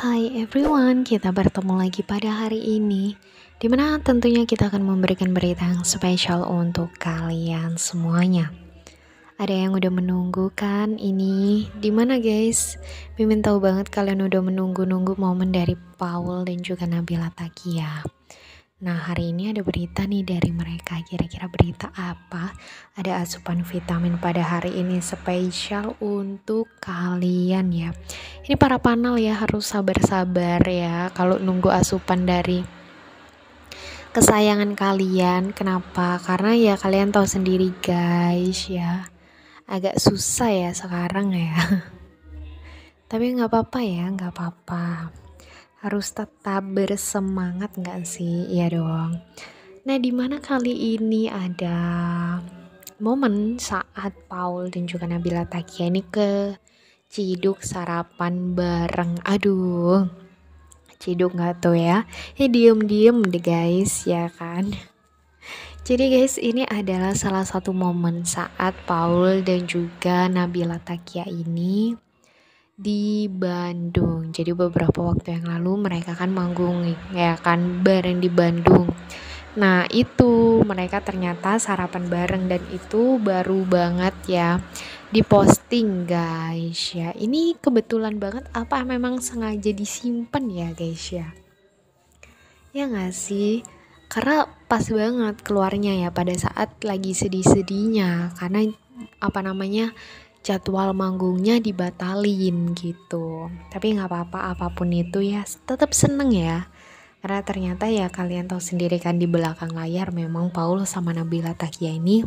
Hai everyone, kita bertemu lagi pada hari ini Dimana tentunya kita akan memberikan berita yang spesial untuk kalian semuanya Ada yang udah menunggu kan ini Dimana guys? Mimin tahu banget kalian udah menunggu-nunggu momen dari Paul dan juga Nabila Takia Nah, hari ini ada berita nih dari mereka. Kira-kira berita apa? Ada asupan vitamin pada hari ini spesial untuk kalian ya. Ini para panel ya harus sabar-sabar ya kalau nunggu asupan dari kesayangan kalian. Kenapa? Karena ya kalian tahu sendiri guys ya. Agak susah ya sekarang ya. Tapi nggak apa-apa ya, nggak apa-apa harus tetap bersemangat nggak sih? Iya dong. Nah, di mana kali ini ada momen saat Paul dan juga Nabila Takia ini ke Ciduk sarapan bareng. Aduh, Ciduk nggak tuh ya? Ini ya, diem-diem deh guys, ya kan? Jadi guys, ini adalah salah satu momen saat Paul dan juga Nabila Takia ini di Bandung. Jadi beberapa waktu yang lalu mereka kan manggung ya kan bareng di Bandung. Nah, itu mereka ternyata sarapan bareng dan itu baru banget ya di posting, guys. Ya, ini kebetulan banget apa memang sengaja disimpan ya, guys ya. Ya gak sih? Karena pas banget keluarnya ya pada saat lagi sedih-sedihnya karena apa namanya jadwal manggungnya dibatalin gitu tapi nggak apa-apa apapun itu ya tetap seneng ya karena ternyata ya kalian tahu sendiri kan di belakang layar memang Paul sama Nabila Takia ini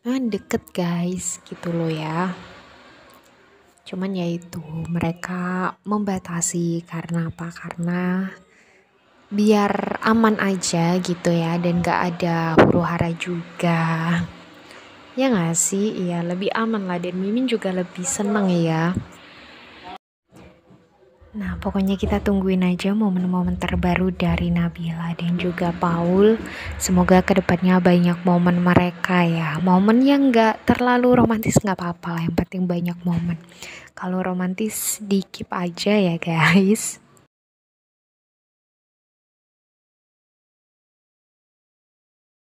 memang deket guys gitu loh ya cuman ya itu mereka membatasi karena apa karena biar aman aja gitu ya dan gak ada huru hara juga Ya gak sih? Iya, lebih aman lah dan Mimin juga lebih seneng ya. Nah, pokoknya kita tungguin aja momen-momen terbaru dari Nabila dan juga Paul. Semoga kedepannya banyak momen mereka ya. Momen yang gak terlalu romantis gak apa-apa lah, yang penting banyak momen. Kalau romantis dikip aja ya guys.